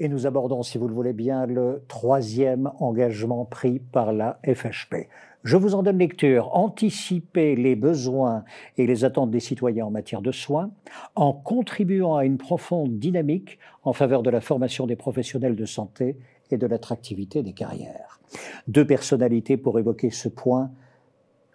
Et nous abordons, si vous le voulez bien, le troisième engagement pris par la FHP. Je vous en donne lecture. Anticiper les besoins et les attentes des citoyens en matière de soins en contribuant à une profonde dynamique en faveur de la formation des professionnels de santé et de l'attractivité des carrières. Deux personnalités pour évoquer ce point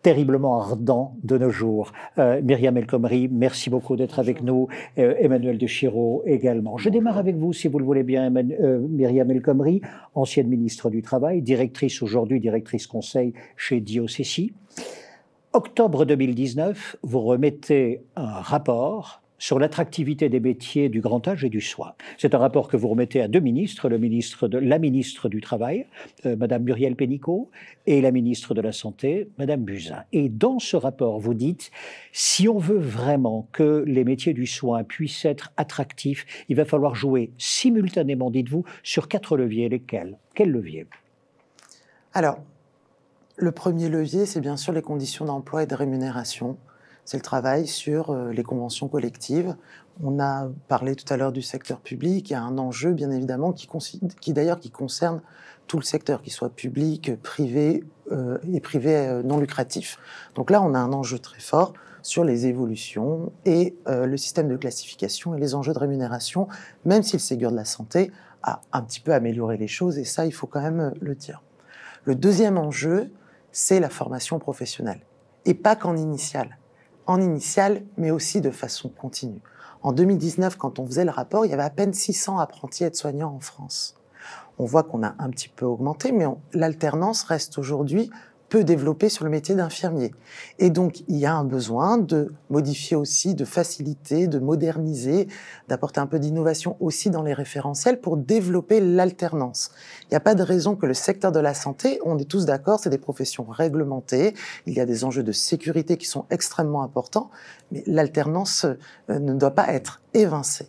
terriblement ardent de nos jours. Euh, Myriam El Khomri, merci beaucoup d'être avec nous. Euh, Emmanuel de Chiro également. Je démarre avec vous, si vous le voulez bien, euh, Myriam El Khomri, ancienne ministre du Travail, directrice aujourd'hui, directrice conseil chez Diocési. Octobre 2019, vous remettez un rapport sur l'attractivité des métiers du grand âge et du soin. C'est un rapport que vous remettez à deux ministres, la ministre du Travail, Mme euh, Madame Muriel Pénicaud, et la ministre de la Santé, Madame Buzyn. Et dans ce rapport, vous dites, si on veut vraiment que les métiers du soin puissent être attractifs, il va falloir jouer simultanément, dites-vous, sur quatre leviers. Lesquels Quels leviers Alors, le premier levier, c'est bien sûr les conditions d'emploi et de rémunération c'est le travail sur euh, les conventions collectives. On a parlé tout à l'heure du secteur public. Il y a un enjeu, bien évidemment, qui, d'ailleurs qui concerne tout le secteur, qu'il soit public, privé euh, et privé euh, non lucratif. Donc là, on a un enjeu très fort sur les évolutions et le système de classification et les enjeux de rémunération, même si le Ségur de la santé a un petit peu amélioré les choses, et ça, il faut quand même le dire. Le deuxième enjeu, c'est la formation professionnelle, et pas qu'en initiale en initiale, mais aussi de façon continue. En 2019, quand on faisait le rapport, il y avait à peine 600 apprentis aides-soignants en France. On voit qu'on a un petit peu augmenté, mais l'alternance reste aujourd'hui peu développé sur le métier d'infirmier. Et donc, il y a un besoin de modifier aussi, de faciliter, de moderniser, d'apporter un peu d'innovation aussi dans les référentiels pour développer l'alternance. Il n'y a pas de raison que le secteur de la santé, on est tous d'accord, c'est des professions réglementées, il y a des enjeux de sécurité qui sont extrêmement importants, mais l'alternance euh, ne doit pas être évincée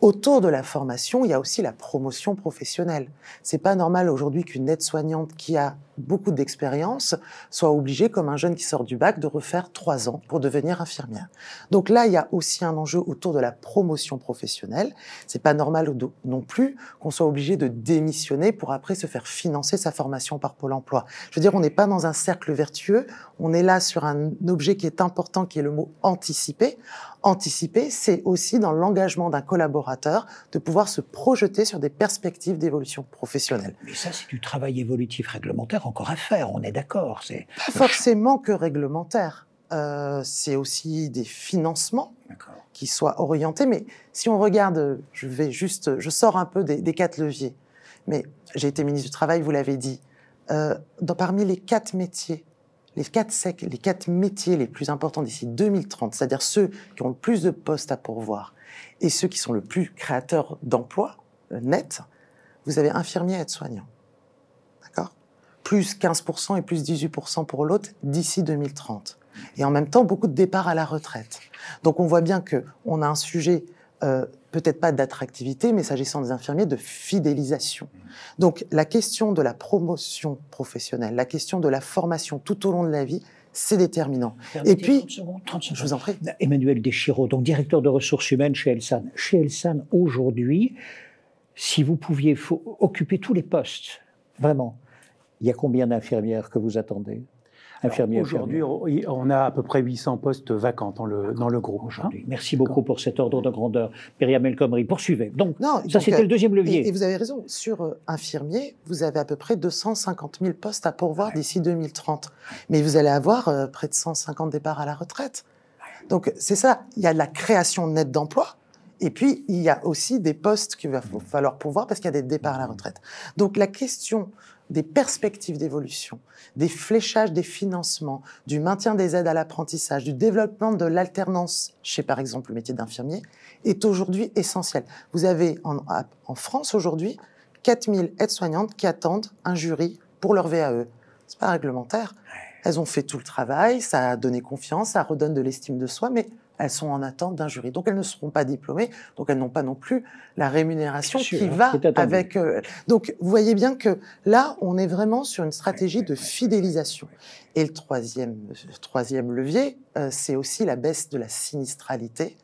autour de la formation, il y a aussi la promotion professionnelle. C'est pas normal aujourd'hui qu'une aide-soignante qui a beaucoup d'expérience soit obligé, comme un jeune qui sort du bac, de refaire trois ans pour devenir infirmière. Donc là, il y a aussi un enjeu autour de la promotion professionnelle. C'est pas normal non plus qu'on soit obligé de démissionner pour après se faire financer sa formation par Pôle emploi. Je veux dire, on n'est pas dans un cercle vertueux. On est là sur un objet qui est important, qui est le mot anticiper. Anticiper, c'est aussi dans l'engagement d'un collaborateur de pouvoir se projeter sur des perspectives d'évolution professionnelle. Mais ça, c'est du travail évolutif réglementaire encore à faire, on est d'accord. C'est pas forcément que réglementaire. Euh, c'est aussi des financements qui soient orientés. Mais si on regarde, je vais juste, je sors un peu des, quatre leviers. Mais j'ai été ministre du Travail, vous l'avez dit. Euh, dans, parmi les quatre métiers, les quatre secs, les quatre métiers les plus importants d'ici 2030, c'est-à-dire ceux qui ont le plus de postes à pourvoir et ceux qui sont le plus créateurs d'emplois euh, net nets, vous avez infirmier et aide-soignant. D'accord plus 15% et plus 18% pour l'autre d'ici 2030. Et en même temps, beaucoup de départs à la retraite. Donc on voit bien que on a un sujet, euh, peut-être pas d'attractivité, mais s'agissant des infirmiers, de fidélisation. Donc la question de la promotion professionnelle, la question de la formation tout au long de la vie, c'est déterminant. Et puis, en Emmanuel Deschiraud, donc directeur de ressources humaines chez Elsan. Chez Elsan, aujourd'hui, si vous pouviez occuper tous les postes, vraiment, il y a combien d'infirmières que vous attendez Aujourd'hui, on a à peu près 800 postes vacants dans le, dans le groupe. Hein. Merci beaucoup pour cet ordre de grandeur. El Khomri, poursuivez. Donc, ça, c'était le deuxième levier. Et, vous avez raison, sur euh, infirmier, vous avez à peu près 250 000 postes à pourvoir d'ici 2030. Mais vous allez avoir euh, près de 150 départs à la retraite. Donc, c'est ça, il y a de la création nette d'emplois. Et puis, il y a aussi des postes qu'il va falloir pourvoir parce qu'il y a des départs à la mmh. retraite. Donc, la question des perspectives d'évolution, des fléchages des financements, du maintien des aides à l'apprentissage, du développement de l'alternance chez par exemple le métier d'infirmier, est aujourd'hui essentiel. Vous avez en, France aujourd'hui 4000 aides-soignantes qui attendent un jury pour leur VAE. C'est pas réglementaire. Elles ont fait tout le travail, ça a donné confiance, ça redonne de l'estime de soi, mais elles sont en attente d'un jury. Donc elles ne seront pas diplômées, donc elles n'ont pas non plus la rémunération qui hein, va avec. Euh, donc vous voyez bien que là, on est vraiment sur une stratégie de fidélisation. Et le troisième, euh, troisième levier, euh, c'est aussi la baisse de la sinistralité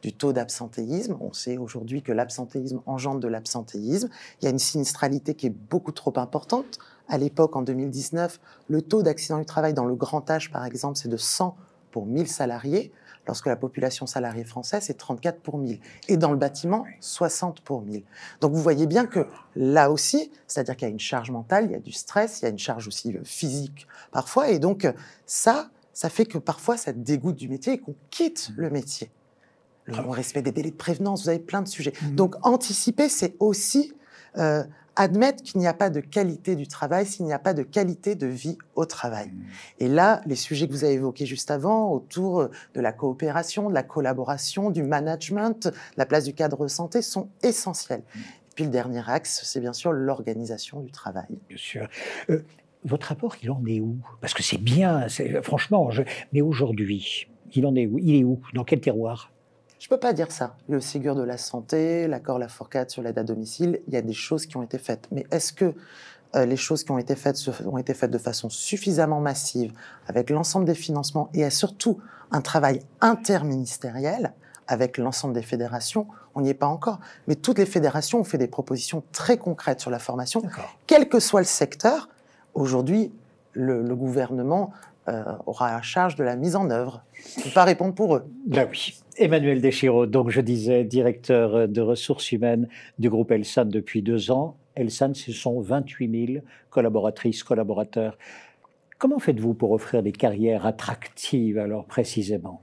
du taux d'absentéisme. On sait aujourd'hui que l'absentéisme engendre de l'absentéisme. Il y a une sinistralité qui est beaucoup trop importante à l'époque, en 2019, le taux d'accident du travail dans le grand âge, par exemple, c'est de 100 pour 1000 salariés, lorsque la population salariée française c'est 34 pour 1000. Et dans le bâtiment, 60 pour 1000. Donc vous voyez bien que là aussi, c'est-à-dire qu'il y a une charge mentale, il y a du stress, il y a une charge aussi euh, physique parfois. Et donc ça, ça fait que parfois ça dégoûte du métier et qu'on quitte mmh. le métier. Le ah. non respect des délais de prévenance, vous avez plein de sujets. Mmh. Donc anticiper, c'est aussi... Euh, admettre qu'il n'y a pas de qualité du travail s'il n'y a pas de qualité de vie au travail. Mmh. Et là, les sujets que vous avez évoqués juste avant, autour euh, de la coopération, de la collaboration, du management, la place du cadre santé, sont essentiels. Mmh. Et puis le dernier axe, c'est bien sûr l'organisation du travail. Bien sûr. Euh, votre rapport, il en est où Parce que c'est bien, franchement, mais aujourd'hui, il en est où Il est où Dans quel terroir je ne peux pas dire ça. Le Ségur de la santé, l'accord La fourcade sur l'aide à domicile, il y a des choses qui ont été faites. Mais est-ce que euh, les choses qui ont été faites ont été faites de façon suffisamment massive, avec l'ensemble des financements et surtout un travail interministériel avec l'ensemble des fédérations, on n'y est pas encore. Mais toutes les fédérations ont fait des propositions très concrètes sur la formation, quel que soit le secteur. Aujourd'hui, le, gouvernement euh, aura à charge de la mise en œuvre. Je ne peux pas répondre pour eux. Bah oui. Emmanuel Deschiraud, donc je disais, directeur de ressources humaines du groupe Elsan depuis deux ans. Elsan, ce sont 28 000 collaboratrices, collaborateurs. Comment faites-vous pour offrir des carrières attractives, alors précisément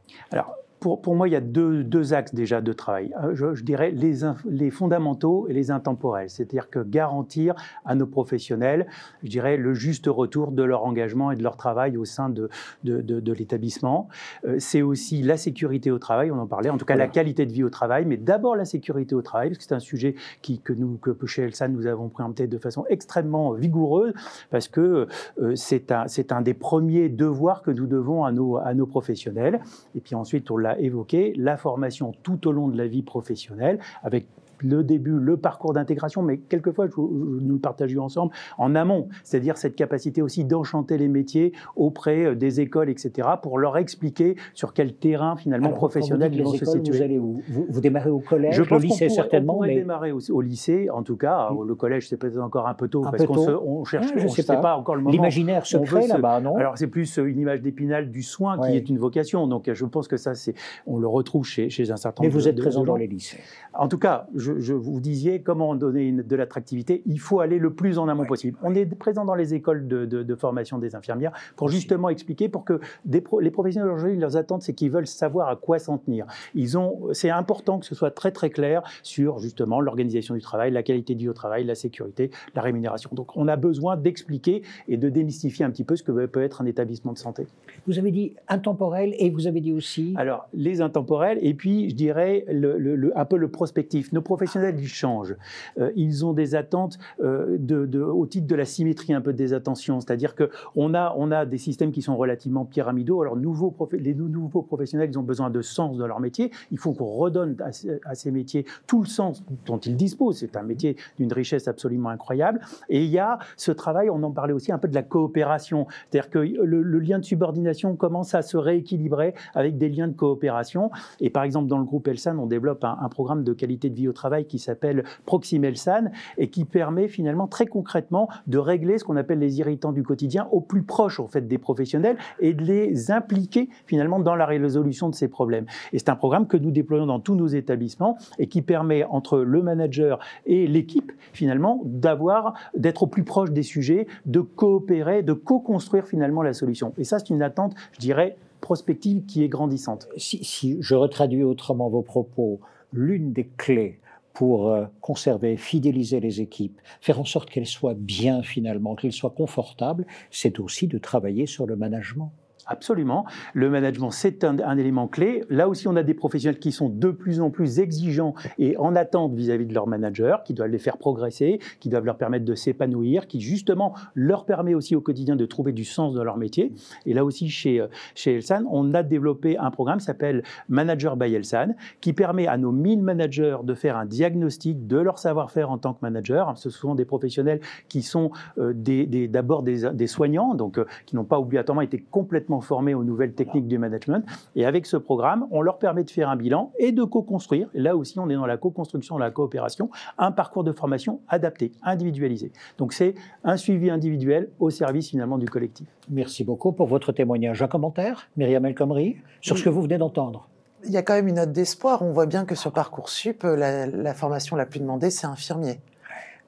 pour, moi, il y a deux, axes déjà de travail. Euh, je, dirais les, les, fondamentaux et les intemporels, c'est-à-dire que garantir à nos professionnels, je dirais, le juste retour de leur engagement et de leur travail au sein de, de, l'établissement. Euh, c'est aussi la sécurité au travail, on en parlait, en tout cas la qualité de vie au travail, mais d'abord la sécurité au travail, parce que c'est un sujet qui, que, nous, que chez ELSA, nous avons préempté de façon extrêmement vigoureuse, parce que euh, c'est un, un des premiers devoirs que nous devons à nos, à nos professionnels. Et puis ensuite, on l'a évoquer évoqué la formation tout au long de la vie professionnelle avec le début, le parcours d'intégration, mais quelquefois, je, nous le partageons ensemble, en amont, c'est-à-dire cette capacité aussi d'enchanter les métiers auprès euh, des écoles, etc., pour leur expliquer sur quel terrain finalement professionnel ils vont se situer. Vous, où vous, démarrez au collège, je pense au lycée certainement. mais... démarrer au, au, lycée, en tout cas, hmm. le collège c'est peut-être encore un peu tôt, parce qu'on cherche, ah, on sais, pas. pas. encore le moment. L'imaginaire se crée là-bas, non Alors c'est plus euh, une image d'épinal du soin qui est une vocation, donc je pense que ça, c'est, on le retrouve chez, chez un certain nombre de Mais vous êtes présent dans les lycées. En tout cas, je, je, vous disiez comment donner une, de l'attractivité, il faut aller le plus en amont possible. On est présent dans les écoles de, formation des infirmières pour justement expliquer pour que les professionnels aujourd'hui, leurs attentes, c'est qu'ils veulent savoir à quoi s'en tenir. Ils ont, c'est important que ce soit très très clair sur justement l'organisation du travail, la qualité du travail, la sécurité, la rémunération. Donc on a besoin d'expliquer et de démystifier un petit peu ce que peut être un établissement de santé. Vous avez dit intemporel et vous avez dit aussi. Alors les intemporels et puis je dirais le, un peu le prospectif. Nos professionnels, ils changent. Euh, ils ont des attentes euh, de, au titre de la symétrie un peu des attentions. C'est-à-dire qu'on a, on a des systèmes qui sont relativement pyramidaux. Alors, nouveaux les nouveaux professionnels, ils ont besoin de sens dans leur métier. Il faut qu'on redonne à, ces métiers tout le sens dont ils disposent. C'est un métier d'une richesse absolument incroyable. Et il y a ce travail, on en parlait aussi, un peu de la coopération. C'est-à-dire que le, lien de subordination commence à se rééquilibrer avec des liens de coopération. Et par exemple, dans le groupe Elsan, on développe un, un programme de qualité de vie au travail travail qui s'appelle Proximelsan et qui permet finalement très concrètement de régler ce qu'on appelle les irritants du quotidien au plus proche en fait des professionnels et de les impliquer finalement dans la résolution de ces problèmes. Et c'est un programme que nous déployons dans tous nos établissements et qui permet entre le manager et l'équipe finalement d'avoir d'être au plus proche des sujets, de coopérer, de co-construire finalement la solution. Et ça c'est une attente, je dirais prospective qui est grandissante. Si, si je retraduis autrement vos propos, l'une des clés pour euh, conserver, fidéliser les équipes, faire en sorte qu'elles soient bien finalement, qu'elles soient confortables, c'est aussi de travailler sur le management. Absolument. Le management, c'est un, élément clé. Là aussi, on a des professionnels qui sont de plus en plus exigeants et en attente vis-à-vis de leur manager, qui doivent les faire progresser, qui doivent leur permettre de s'épanouir, qui justement leur permet aussi au quotidien de trouver du sens dans leur métier. Et là aussi, chez, chez Elsan, on a développé un programme qui s'appelle Manager by Elsan, qui permet à nos 1000 managers de faire un diagnostic de leur savoir-faire en tant que manager. Ce sont des professionnels qui sont euh, d'abord des, des, soignants, donc euh, qui n'ont pas obligatoirement été complètement formés aux nouvelles techniques du management. Et avec ce programme, on leur permet de faire un bilan et de co-construire. Là aussi, on est dans la co-construction, la coopération, un parcours de formation adapté, individualisé. Donc c'est un suivi individuel au service finalement du collectif. Merci beaucoup pour votre témoignage. Un commentaire, Myriam El Khomri, sur ce que vous venez d'entendre il y a quand même une note d'espoir. On voit bien que sur Parcoursup, euh, la, la formation la plus demandée, c'est infirmier.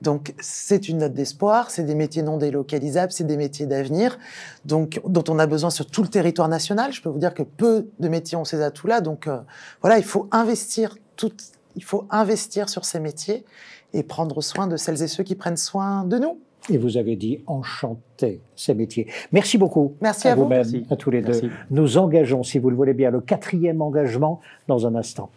Donc c'est une note d'espoir, c'est des métiers non délocalisables, c'est des métiers d'avenir, donc dont on a besoin sur tout le territoire national. Je peux vous dire que peu de métiers ont ces atouts-là, donc euh, voilà, il faut investir il faut investir sur ces métiers et prendre soin de celles et ceux qui prennent soin de nous. Et vous avez dit enchanter ces métiers. Merci beaucoup. Merci à, vous, Merci. à tous les deux. Nous engageons, si vous le voulez bien, le quatrième engagement dans un instant.